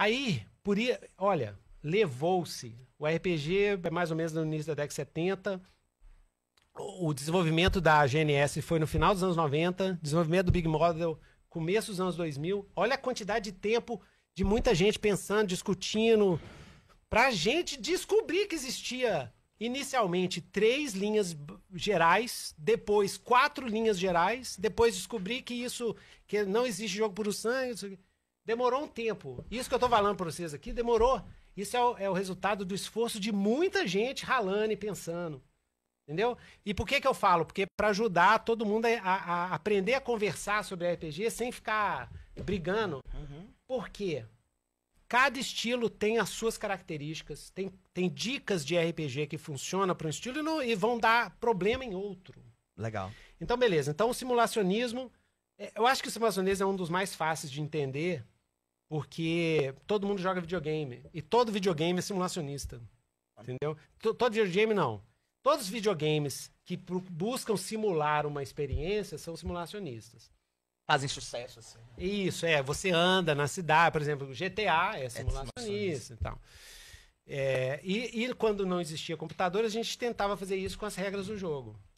Aí, por olha, levou-se. O RPG é mais ou menos no início da década de 70. O desenvolvimento da GNS foi no final dos anos 90, desenvolvimento do Big Model, começo dos anos 2000. Olha a quantidade de tempo de muita gente pensando, discutindo, para a gente descobrir que existia inicialmente três linhas gerais, depois quatro linhas gerais, depois descobrir que isso que não existe jogo por sangue. Demorou um tempo. Isso que eu tô falando pra vocês aqui, demorou. Isso é o, é o resultado do esforço de muita gente ralando e pensando. Entendeu? E por que, que eu falo? Porque para ajudar todo mundo a, a, a, aprender a conversar sobre RPG sem ficar brigando. Uhum. Por quê? Cada estilo tem as suas características, tem, tem dicas de RPG que funciona para um estilo e, não, e, vão dar problema em outro. Legal. Então, beleza. Então, o simulacionismo. É, eu acho que o simulacionismo é um dos mais fáceis de entender, porque todo mundo joga videogame. E todo videogame é simulacionista. Entendeu? todo videogame não. Todos os videogames que buscam simular uma experiência são simulacionistas. Fazem sucesso, assim. Isso, é. Você anda na cidade, por exemplo, GTA é, é simulacionista então. e tal. É, e, e quando não existia computador, a gente tentava fazer isso com as regras do jogo.